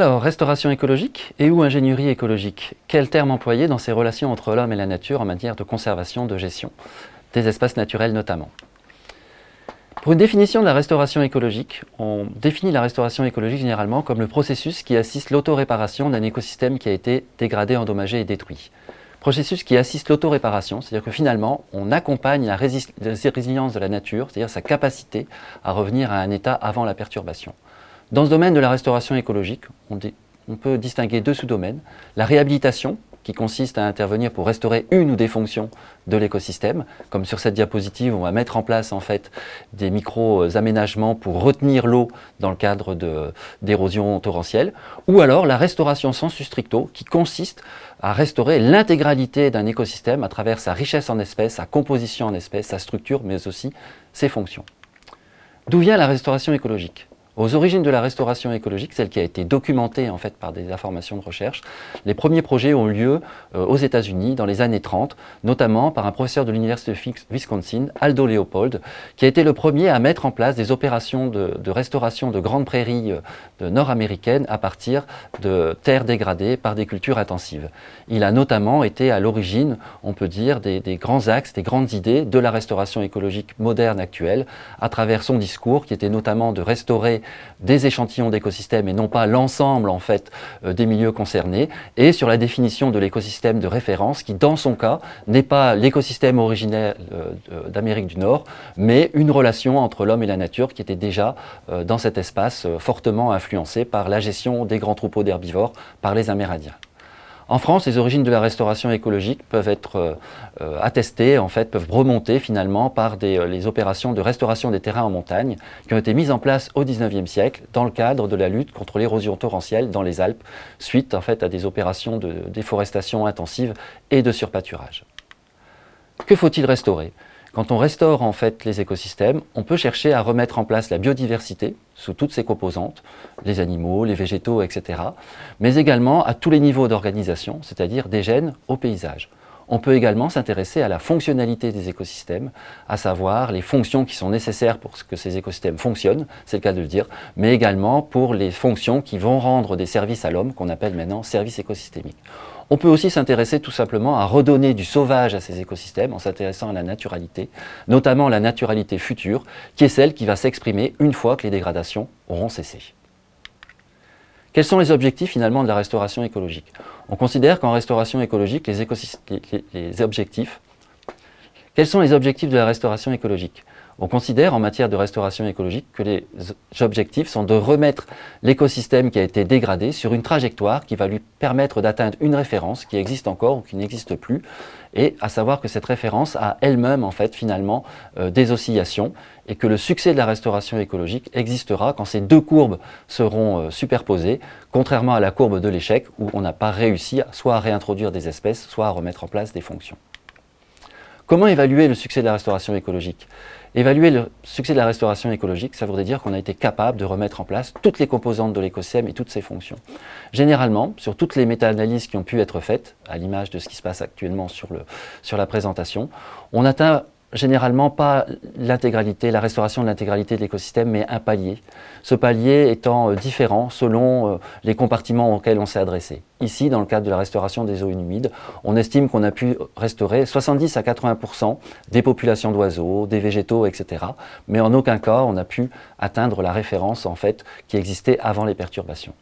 Alors, restauration écologique et ou ingénierie écologique Quel terme employer dans ces relations entre l'homme et la nature en matière de conservation, de gestion Des espaces naturels notamment. Pour une définition de la restauration écologique, on définit la restauration écologique généralement comme le processus qui assiste l'autoréparation d'un écosystème qui a été dégradé, endommagé et détruit. Processus qui assiste l'autoréparation, c'est-à-dire que finalement, on accompagne la résilience de la nature, c'est-à-dire sa capacité à revenir à un état avant la perturbation. Dans ce domaine de la restauration écologique, on, peut distinguer deux sous-domaines. La réhabilitation, qui consiste à intervenir pour restaurer une ou des fonctions de l'écosystème. Comme sur cette diapositive, on va mettre en place en fait des micro-aménagements pour retenir l'eau dans le cadre d'érosion torrentielle. Ou alors la restauration sensu stricto, qui consiste à restaurer l'intégralité d'un écosystème à travers sa richesse en espèces, sa composition en espèces, sa structure, mais aussi ses fonctions. D'où vient la restauration écologique aux origines de la restauration écologique, celle qui a été documentée en fait par des informations de recherche. Les premiers projets ont lieu euh, aux États-Unis dans les années 30, notamment par un professeur de l'université de Wisconsin, Aldo Leopold, qui a été le premier à mettre en place des opérations de, restauration de grandes prairies euh, nord-américaines à partir de terres dégradées par des cultures intensives. Il a notamment été à l'origine, on peut dire, des grands axes, des grandes idées de la restauration écologique moderne actuelle, à travers son discours qui était notamment de restaurer des échantillons d'écosystèmes et non pas l'ensemble en fait euh, des milieux concernés, et sur la définition de l'écosystème de référence qui dans son cas n'est pas l'écosystème originaire euh, euh, d'Amérique du Nord, mais une relation entre l'homme et la nature qui était déjà dans cet espace fortement influencée par la gestion des grands troupeaux d'herbivores par les Amérindiens. En France, les origines de la restauration écologique peuvent être euh, euh, attestées, en fait, peuvent remonter finalement par euh, les opérations de restauration des terrains en montagne qui ont été mises en place au 19e siècle dans le cadre de la lutte contre l'érosion torrentielle dans les Alpes, suite en à des opérations de déforestation intensive et de surpâturage. Que faut-il restaurer quand on restaure en fait les écosystèmes, on peut chercher à remettre en place la biodiversité sous toutes ses composantes, les animaux, les végétaux, etc. Mais également à tous les niveaux d'organisation, c'est-à-dire des gènes au paysage. On peut également s'intéresser à la fonctionnalité des écosystèmes, à savoir les fonctions qui sont nécessaires pour que ces écosystèmes fonctionnent, c'est le cas de le dire, mais également pour les fonctions qui vont rendre des services à l'homme, qu'on appelle maintenant services écosystémiques. On peut aussi s'intéresser tout simplement à redonner du sauvage à ces écosystèmes en s'intéressant à la naturalité, notamment la naturalité future, qui est celle qui va s'exprimer une fois que les dégradations auront cessé. Quels sont les objectifs finalement de la restauration écologique On considère qu'en restauration écologique, les, les objectifs... Quels sont les objectifs de la restauration écologique on considère en matière de restauration écologique que les objectifs sont de remettre l'écosystème qui a été dégradé sur une trajectoire qui va lui permettre d'atteindre une référence qui existe encore ou qui n'existe plus, et à savoir que cette référence a elle-même en fait finalement euh, des oscillations et que le succès de la restauration écologique existera quand ces deux courbes seront euh, superposées, contrairement à la courbe de l'échec où on n'a pas réussi soit à réintroduire des espèces, soit à remettre en place des fonctions. Comment évaluer le succès de la restauration écologique Évaluer le succès de la restauration écologique, ça voudrait dire qu'on a été capable de remettre en place toutes les composantes de l'écosystème et toutes ses fonctions. Généralement, sur toutes les méta-analyses qui ont pu être faites, à l'image de ce qui se passe actuellement sur, le, sur la présentation, on atteint généralement pas l'intégralité, la restauration de l'intégralité de l'écosystème, mais un palier. Ce palier étant euh, différent selon euh, les compartiments auxquels on s'est adressé ici dans le cadre de la restauration des eaux humides. On estime qu'on a pu restaurer 70 à 80 des populations d'oiseaux, des végétaux, etc. Mais en aucun cas on a pu atteindre la référence en fait qui existait avant les perturbations.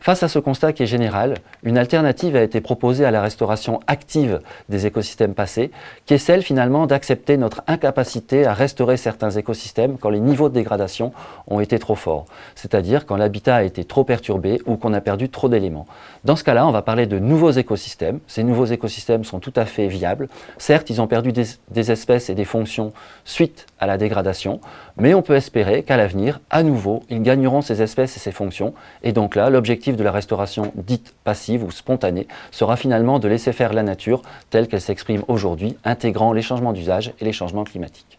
Face à ce constat qui est général, une alternative a été proposée à la restauration active des écosystèmes passés, qui est celle finalement d'accepter notre incapacité à restaurer certains écosystèmes quand les niveaux de dégradation ont été trop forts, c'est-à-dire quand l'habitat a été trop perturbé ou qu'on a perdu trop d'éléments. Dans ce cas-là, on va parler de nouveaux écosystèmes. Ces nouveaux écosystèmes sont tout à fait viables. Certes, ils ont perdu des, des espèces et des fonctions suite à la dégradation, mais on peut espérer qu'à l'avenir, à nouveau, ils gagneront ces espèces et ces fonctions. Et donc là, l'objectif de la restauration dite passive ou spontanée sera finalement de laisser faire la nature telle qu'elle s'exprime aujourd'hui, intégrant les changements d'usage et les changements climatiques.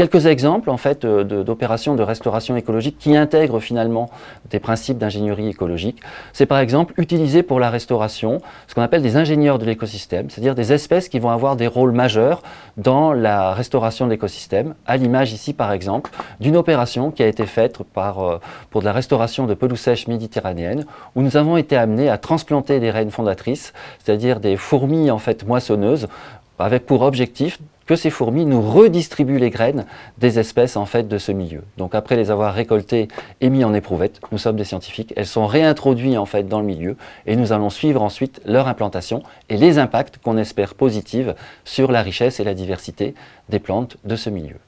Quelques exemples en fait euh, d'opérations de, restauration écologique qui intègrent finalement des principes d'ingénierie écologique. C'est par exemple utiliser pour la restauration ce qu'on appelle des ingénieurs de l'écosystème, c'est-à-dire des espèces qui vont avoir des rôles majeurs dans la restauration de l'écosystème, à l'image ici par exemple d'une opération qui a été faite euh, pour de la restauration de pelouses sèches méditerranéennes, où nous avons été amenés à transplanter des reines fondatrices, c'est-à-dire des fourmis en fait moissonneuses, avec pour objectif que ces fourmis nous redistribuent les graines des espèces en fait de ce milieu. Donc après les avoir récoltées et mises en éprouvette, nous sommes des scientifiques, elles sont réintroduites en fait dans le milieu et nous allons suivre ensuite leur implantation et les impacts qu'on espère positifs sur la richesse et la diversité des plantes de ce milieu.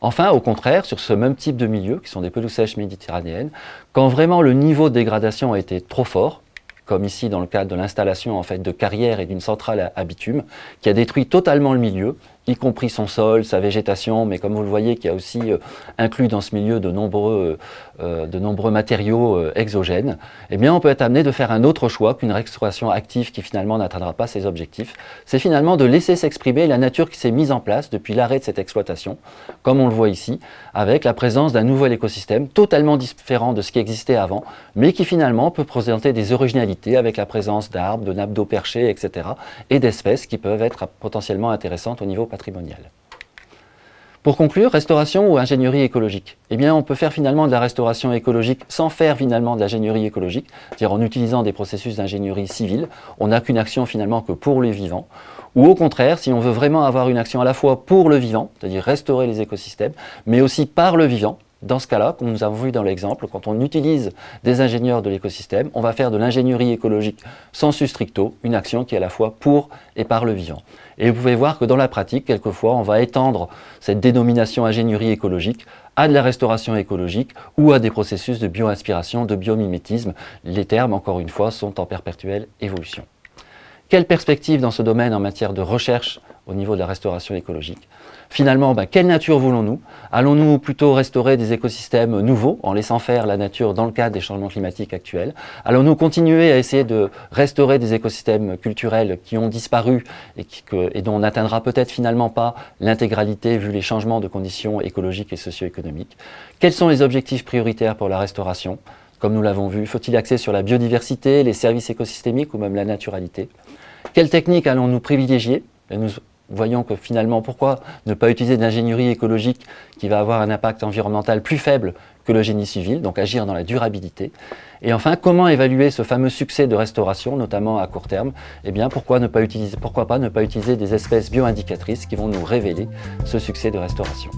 Enfin, au contraire, sur ce même type de milieu, qui sont des pelouses sèches méditerranéennes, quand vraiment le niveau de dégradation a été trop fort, comme ici dans le cadre de l'installation en fait de carrières et d'une centrale à bitume, qui a détruit totalement le milieu y compris son sol, sa végétation, mais comme vous le voyez, qui a aussi euh, inclus dans ce milieu de nombreux, euh, euh, de nombreux matériaux exogènes, eh bien on peut être amené de faire un autre choix qu'une restauration active qui finalement n'atteindra pas ses objectifs. C'est finalement de laisser s'exprimer la nature qui s'est mise en place depuis l'arrêt de cette exploitation, comme on le voit ici, avec la présence d'un nouvel écosystème totalement différent de ce qui existait avant, mais qui finalement peut présenter des originalités avec la présence d'arbres, de nappes d'eau perchées, etc., et d'espèces qui peuvent être potentiellement intéressantes au niveau pour conclure, restauration ou ingénierie écologique Eh bien, on peut faire finalement de la restauration écologique sans faire finalement de l'ingénierie écologique, c'est-à-dire en utilisant des processus d'ingénierie civile. On n'a qu'une action finalement que pour les vivants. Ou au contraire, si on veut vraiment avoir une action à la fois pour le vivant, c'est-à-dire restaurer les écosystèmes, mais aussi par le vivant, dans ce cas-là, comme nous avons vu dans l'exemple, quand on utilise des ingénieurs de l'écosystème, on va faire de l'ingénierie écologique sensu stricto, une action qui est à la fois pour et par le vivant. Et vous pouvez voir que dans la pratique, quelquefois, on va étendre cette dénomination ingénierie écologique à de la restauration écologique ou à des processus de bioinspiration, de biomimétisme. Les termes, encore une fois, sont en perpétuelle évolution. Quelle perspective dans ce domaine en matière de recherche au niveau de la restauration écologique. Finalement, bah, quelle nature voulons-nous Allons-nous plutôt restaurer des écosystèmes nouveaux en laissant faire la nature dans le cadre des changements climatiques actuels Allons-nous continuer à essayer de restaurer des écosystèmes culturels qui ont disparu et, dont on n'atteindra peut-être finalement pas l'intégralité vu les changements de conditions écologiques et socio-économiques Quels sont les objectifs prioritaires pour la restauration comme nous l'avons vu, faut-il axer sur la biodiversité, les services écosystémiques ou même la naturalité Quelles techniques allons-nous privilégier Voyons que finalement, pourquoi ne pas utiliser d'ingénierie l'ingénierie écologique qui va avoir un impact environnemental plus faible que le génie civil, donc agir dans la durabilité. Et enfin, comment évaluer ce fameux succès de restauration, notamment à court terme Eh bien, pourquoi, ne pas utiliser, ne pas utiliser des espèces bioindicatrices qui vont nous révéler ce succès de restauration